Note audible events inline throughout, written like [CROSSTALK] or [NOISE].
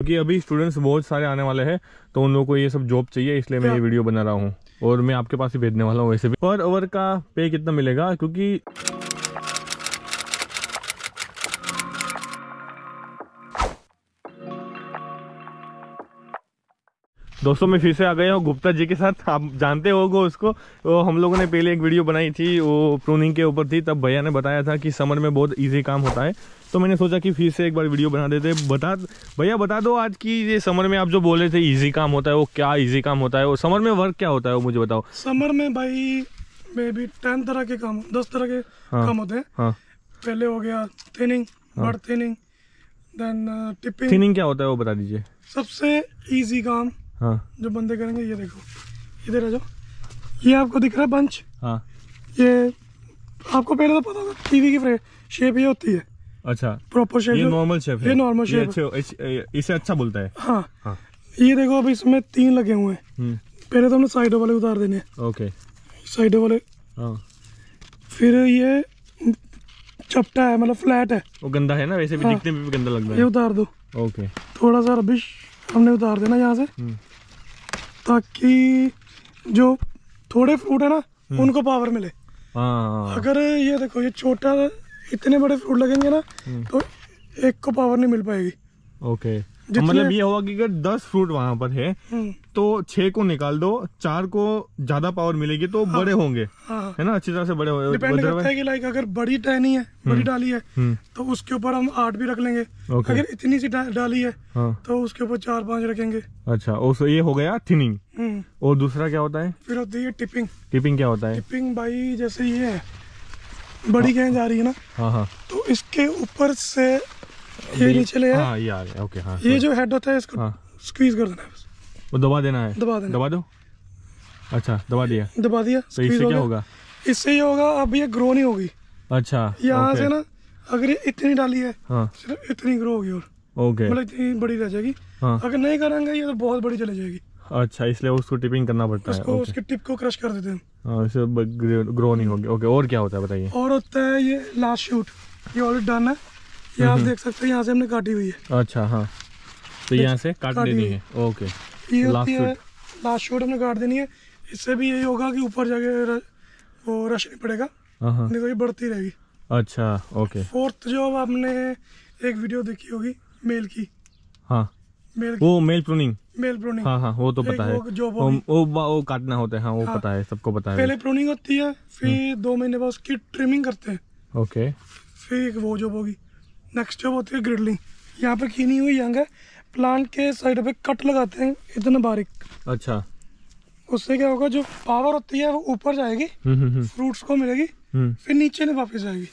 क्योंकि अभी स्टूडेंट्स बहुत सारे आने वाले हैं तो उन लोगों को ये सब जॉब चाहिए इसलिए मैं ये वीडियो बना रहा हूँ और मैं आपके पास ही भेजने वाला हूँ वैसे भी पर ओवर का पे कितना मिलेगा क्योंकि दोस्तों मैं फिर से आ गया हूँ गुप्ता जी के साथ आप जानते गो उसको वो हम लोगों ने पहले एक वीडियो बनाई थी वो प्रूनिंग के ऊपर थी तब भैया ने बताया था कि समर में बहुत इजी काम होता है तो मैंने सोचा कि फिर से एक बार वीडियो बना देते बता भैया बता दो आज की ये समर में आप जो बोल रहे थे ईजी काम होता है वो क्या ईजी काम होता है वो समर में वर्क क्या होता है वो मुझे बताओ समर में भाई मे भी टेन तरह के काम दस तरह के हाँ, काम होते हैं हाँ। पहले हो गया thinning thinning then tipping thinning क्या होता है वो बता दीजिए सबसे इजी काम हाँ जो बंदे करेंगे ये देखो इधर आ जाओ ये आपको दिख रहा है बंच हाँ ये आपको पहले तो पता था टीवी की शेप ये होती है अच्छा प्रॉपर शेप ये नॉर्मल शेप है ये नॉर्मल शेप अच्छे इसे अच्छा बोलता है हाँ, हाँ। ये देखो अभी इसमें तीन लगे हुए हैं हम्म। पहले तो हमने साइडों वाले उतार देने ओके साइडों वाले हाँ। फिर ये चपटा है मतलब फ्लैट है वो गंदा है ना वैसे भी हाँ, दिखने में भी गंदा लगता है ये उतार दो ओके थोड़ा सा रबिश हमने उतार देना यहाँ से हम्म। ताकि जो थोड़े फ्रूट है ना हम्म। उनको पावर मिले हाँ, हाँ। अगर ये देखो ये छोटा इतने बड़े फ्रूट लगेंगे ना हम्म। तो एक को पावर नहीं मिल पाएगी ओके मतलब ये होगा कि अगर दस फ्रूट वहाँ पर है हम्म। तो छह को निकाल दो चार को ज्यादा पावर मिलेगी तो हाँ, बड़े होंगे हाँ, है ना अच्छी तरह से बड़े होंगे डिपेंड करता है कि लाइक अगर बड़ी टहनी है हम्म। बड़ी डाली है हम्म। तो उसके ऊपर हम आठ भी रख लेंगे अगर इतनी सी डाली है हाँ। तो उसके ऊपर चार पांच रखेंगे अच्छा और ये हो गया थिनिंग और दूसरा क्या होता है फिर होती है टिपिंग टिपिंग क्या होता है टिपिंग भाई जैसे ये है बड़ी गेंद हाँ। जा रही है ना हाँ, तो इसके ऊपर से ये नीचे ले आ, हाँ, ये आ गया ओके हाँ ये जो हेड होता है इसको हाँ स्क्वीज कर देना है बस वो दबा देना है दबा देना दबा दो अच्छा दबा दिया दबा दिया तो इससे क्या होगा इससे ये होगा अब ये ग्रो नहीं होगी अच्छा यहाँ से ना अगर ये इतनी डाली है हाँ। सिर्फ इतनी ग्रो होगी और ओके मतलब इतनी बड़ी रह जाएगी हाँ। अगर नहीं करेंगे ये तो बहुत बड़ी चली जाएगी अच्छा इसलिए उसको टिपिंग करना पड़ता उसको है उसके टिप को क्रश कर देते हैं ग्रो नहीं होगी ओके और क्या होता है बताइए और होता है ये लास्ट शूट ये ऑलरेडी डन है ये आप देख सकते हैं यहाँ से हमने काटी हुई है अच्छा हाँ तो यहाँ से काट देनी है ओके ये होती है लास्ट शूट हमने काट देनी है इससे भी यही होगा कि ऊपर जाके वो रश नहीं पड़ेगा हाँ, हाँ। नहीं तो ये बढ़ती रहेगी अच्छा ओके फोर्थ जो आपने एक वीडियो देखी होगी मेल की हाँ मेल वो मेल प्रूनिंग मेल प्रूनिंग हाँ हाँ वो तो पता है वो, वो, वो काटना होता है हाँ वो हाँ, पता है सबको पता है पहले प्रूनिंग होती है फिर हम्म। दो महीने बाद उसकी ट्रिमिंग करते हैं ओके फिर एक वो जॉब होगी नेक्स्ट जॉब होती है ग्रिडलिंग यहाँ पर खीनी हुई यंग है प्लांट के साइड पे कट लगाते हैं इतना बारीक अच्छा उससे क्या होगा जो पावर होती है वो ऊपर जाएगी फ्रूट्स हम्म, हम्म, हम्म। को मिलेगी फिर नीचे ने वापस जाएगी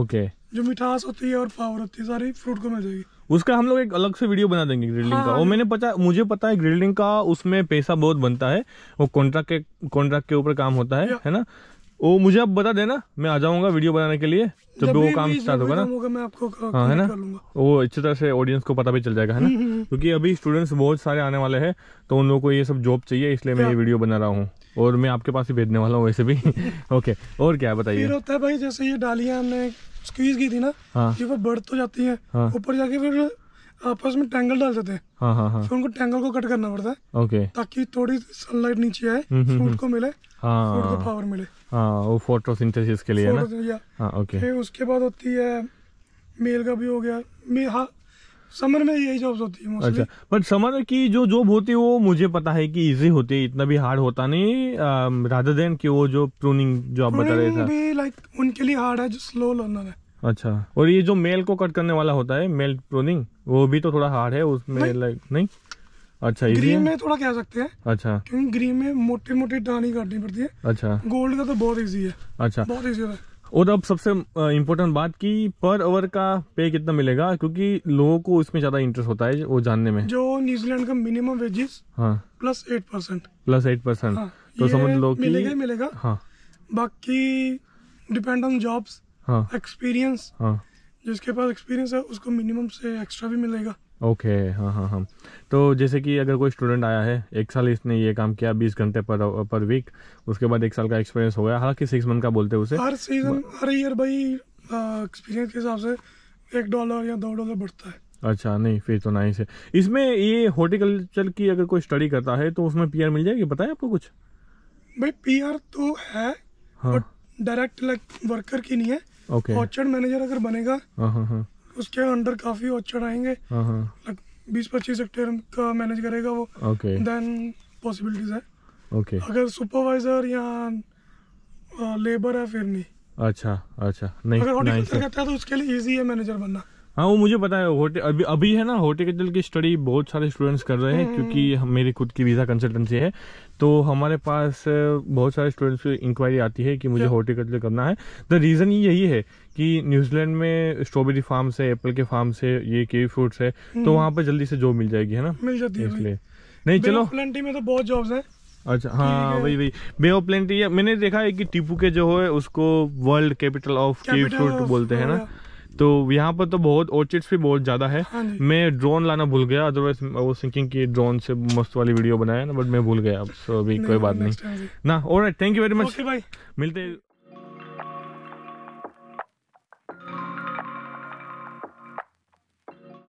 ओके जो मिठास होती है और पावर होती है सारी फ्रूट को मिल जाएगी उसका हम लोग एक अलग से वीडियो बना देंगे ग्रिलिंग हाँ, का हाँ। वो मैंने पता मुझे पता है ग्रिलिंग का उसमें पैसा बहुत बनता है वो कॉन्ट्रैक्ट के कॉन्ट्रैक्ट के ऊपर काम होता है है ना वो मुझे आप बता देना मैं आ जाऊंगा वीडियो बनाने के लिए जब, भी वो काम स्टार्ट होगा ना मैं आपको हाँ है ना वो अच्छी तरह से ऑडियंस को पता भी चल जाएगा है ना [LAUGHS] क्योंकि अभी स्टूडेंट्स बहुत सारे आने वाले हैं तो उन लोगों को ये सब जॉब चाहिए इसलिए मैं ये वीडियो बना रहा हूँ और मैं आपके पास ही भेजने वाला हूँ वैसे भी ओके [LAUGHS] और क्या बताइए भाई जैसे ये डालिया हमने स्क्वीज की थी ना हाँ। ये बढ़ तो जाती है हाँ। ऊपर जाके फिर आपस में टैंगल डाल देते हैं हाँ हाँ, हाँ। उनको टैंगल को कट करना पड़ता है ओके ताकि थोड़ी सनलाइट नीचे आए फ्रूट हम्म, हम्म, हम्म। को मिले हाँ, फ्रूट को पावर मिले हाँ वो फोटोसिंथेसिस के लिए ना हाँ, ओके फिर उसके बाद होती है मेल का भी हो गया मेल हाँ समर में यही जॉब्स होती है अच्छा बट समर की जो जॉब होती है वो मुझे पता है कि इजी होती है इतना भी हार्ड होता नहीं राधा देन की वो जो प्रूनिंग जो आप बता रहे थे लाइक उनके लिए हार्ड है जो स्लो लर्नर है अच्छा और ये जो मेल को कट करने वाला होता है मेल प्रोनिंग वो भी तो थोड़ा हार्ड है उसमें लाइक नहीं अच्छा ग्रीन में थोड़ा कह सकते हैं अच्छा क्योंकि ग्रीन में मोटी मोटी डानी काटनी पड़ती है अच्छा गोल्ड का तो बहुत इजी है अच्छा बहुत इजी है और अब सबसे इम्पोर्टेंट बात की पर आवर का पे कितना मिलेगा क्योंकि लोगों को इसमें ज्यादा इंटरेस्ट होता है वो जानने में जो न्यूजीलैंड का मिनिमम वेजेस हाँ plus eight percent plus eight percent तो समझ लो मिलेगा मिलेगा हाँ बाकी डिपेंड ऑन जॉब्स एक्सपीरियंस हाँ। हाँ। जिसके पास एक्सपीरियंस है उसको मिनिमम से एक्स्ट्रा भी मिलेगा ओके हाँ हाँ हाँ तो जैसे कि अगर कोई स्टूडेंट आया है एक साल इसने ये काम किया बीस घंटे पर पर वीक उसके बाद एक साल का एक्सपीरियंस हो गया हालांकि सिक्स मंथ का बोलते उसे हर सीजन हर ईयर भाई एक्सपीरियंस के हिसाब से एक डॉलर या दो डॉलर बढ़ता है अच्छा नहीं फिर तो नाइस है इसमें ये हॉर्टिकल्चर की अगर कोई स्टडी करता है तो उसमें पीआर मिल जाएगी बताए आपको कुछ भाई पीआर तो है हाँ। डायरेक्ट लाइक वर्कर की नहीं है ओके ऑर्चर्ड मैनेजर अगर बनेगा हाँ, हाँ, हाँ। उसके अंडर काफी ऑर्चर्ड आएंगे बीस पच्चीस हेक्टेयर का मैनेज करेगा वो देन पॉसिबिलिटीज है ओके अगर सुपरवाइजर या लेबर है फिर नहीं अच्छा अच्छा नहीं अगर नहीं, नहीं, करता है तो उसके लिए इजी है मैनेजर बनना हाँ वो मुझे पता है होटे अभी अभी है ना होर्टिकल्चर की स्टडी बहुत सारे स्टूडेंट्स कर रहे हैं हम्म। क्योंकि मेरी खुद की वीज़ा कंसल्टेंसी है तो हमारे पास बहुत सारे स्टूडेंट्स की इंक्वायरी आती है कि मुझे तो- हॉर्टिकल्चर करना है द रीज़न यही है कि न्यूजीलैंड में स्ट्रॉबेरी फार्म है एप्पल के फार्म है ये कीवी फ्रूट्स है तो हम्म। वहाँ पर जल्दी से जॉब मिल जाएगी है ना मिल जाती है इसलिए नहीं चलो प्लेंटी में तो बहुत जॉब अच्छा, हाँ, है अच्छा हाँ वही वही बे ऑफ प्लेंटी मैंने देखा है कि टीपू के जो है उसको world capital of kiwi fruit बोलते हैं ना तो यहाँ पर तो बहुत ऑर्चिड्स भी बहुत ज़्यादा है हाँ मैं ड्रोन लाना भूल गया अदरवाइज वो सिंकिंग की ड्रोन से मस्त वाली वीडियो बनाया ना बट मैं भूल गया अब सो अभी कोई बात नहीं ना और थैंक यू वेरी मच मिलते